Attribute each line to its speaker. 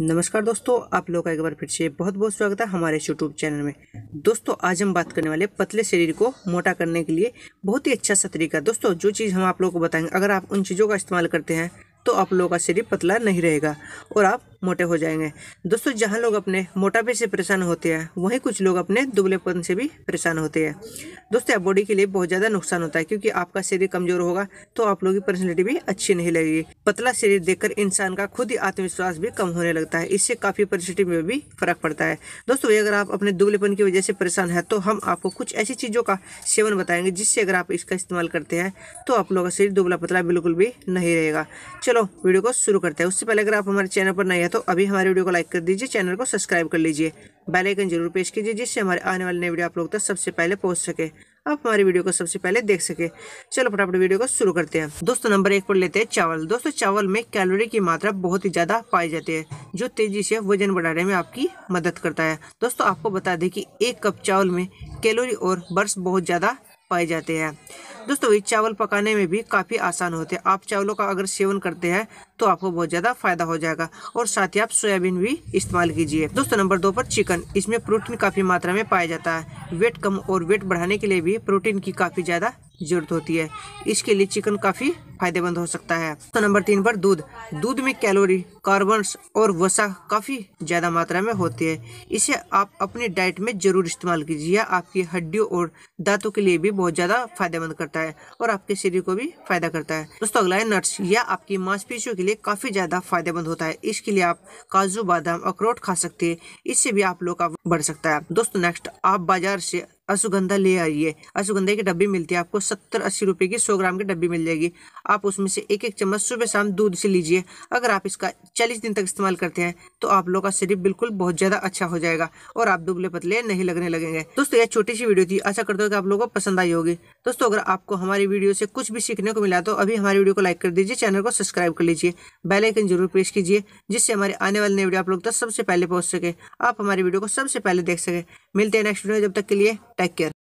Speaker 1: नमस्कार दोस्तों आप लोग का एक बार फिर से बहुत बहुत स्वागत है हमारे यूट्यूब चैनल में दोस्तों आज हम बात करने वाले पतले शरीर को मोटा करने के लिए बहुत ही अच्छा सा तरीका दोस्तों जो चीज़ हम आप लोगों को बताएंगे अगर आप उन चीज़ों का इस्तेमाल करते हैं तो आप लोगों का शरीर पतला नहीं रहेगा और आप मोटे हो जाएंगे दोस्तों जहाँ लोग अपने मोटापे से परेशान होते हैं वहीं कुछ लोग अपने दुबलेपन से भी परेशान होते हैं दोस्तों आप बॉडी के लिए बहुत ज़्यादा नुकसान होता है क्योंकि आपका शरीर कमजोर होगा तो आप लोगों की पर्सनैलिटी भी अच्छी नहीं लगेगी पतला शरीर देखकर इंसान का खुद ही आत्मविश्वास भी कम होने लगता है इससे काफ़ी परिस्थिति में भी फर्क पड़ता है दोस्तों अगर आप अपने दुबलेपन की वजह से परेशान है तो हम आपको कुछ ऐसी चीज़ों का सेवन बताएंगे जिससे अगर आप इसका इस्तेमाल करते हैं तो आप लोगों का शरीर दुबला पतला बिल्कुल भी नहीं रहेगा चलो वीडियो को शुरू करते हैं उससे पहले अगर आप हमारे चैनल पर नहीं तो अभी हमारे वीडियो को लाइक कर दीजिए चैनल को सब्सक्राइब कर लीजिए बेल आइकन जरूर पेश कीजिए जिससे हमारे आने वाले नए वीडियो आप लोग तक सबसे पहले पहुंच सके आप हमारी वीडियो को सबसे पहले देख सके चलो फटाफट वीडियो को शुरू करते हैं दोस्तों नंबर एक पर लेते हैं चावल दोस्तों चावल में कैलोरी की मात्रा बहुत ही ज़्यादा पाई जाती है जो तेजी से वजन बढ़ाने में आपकी मदद करता है दोस्तों आपको बता दें कि एक कप चावल में कैलोरी और बर्स बहुत ज़्यादा पाए जाते हैं दोस्तों ये चावल पकाने में भी काफ़ी आसान होते हैं आप चावलों का अगर सेवन करते हैं तो आपको बहुत ज़्यादा फायदा हो जाएगा और साथ ही आप सोयाबीन भी इस्तेमाल कीजिए दोस्तों नंबर दो पर चिकन इसमें प्रोटीन काफ़ी मात्रा में पाया जाता है वेट कम और वेट बढ़ाने के लिए भी प्रोटीन की काफ़ी ज़्यादा जरूरत होती है इसके लिए चिकन काफ़ी फायदेमंद हो सकता है तो नंबर तीन पर दूध दूध में कैलोरी कार्बन और वसा काफी ज्यादा मात्रा में होती है इसे आप अपनी डाइट में जरूर इस्तेमाल कीजिए आपकी हड्डियों और दांतों के लिए भी बहुत ज्यादा फायदेमंद करता है और आपके शरीर को भी फायदा करता है दोस्तों अगला है नट्स यह आपकी मांसपेशियों के लिए काफी ज्यादा फायदेमंद होता है इसके लिए आप काजू बादाम अखरोट खा सकते हैं इससे भी आप लोग का बढ़ सकता है दोस्तों नेक्स्ट आप बाजार से अश्वगंधा ले आइए अश्वगंधा की डब्बी मिलती है आपको सत्तर अस्सी रुपए की सौ ग्राम की डब्बी मिल जाएगी आप उसमें से एक एक चम्मच सुबह शाम दूध से लीजिए अगर आप इसका चालीस दिन तक इस्तेमाल करते हैं तो आप लोग का शरीर बिल्कुल बहुत ज़्यादा अच्छा हो जाएगा और आप दुबले पतले नहीं लगने लगेंगे दोस्तों यह छोटी सी वीडियो थी आशा करता हूँ कि आप लोगों को पसंद आई होगी दोस्तों अगर आपको हमारी वीडियो से कुछ भी सीखने को मिला तो अभी हमारी वीडियो को लाइक कर दीजिए चैनल को सब्सक्राइब कर लीजिए बेलाइकन जरूर प्रेस कीजिए जिससे हमारे आने वाले नए वीडियो आप लोग तक सबसे पहले पहुंच सके आप हमारी वीडियो को सबसे पहले देख सके मिलते हैं नेक्स्ट वीडियो जब तक के लिए टेक केयर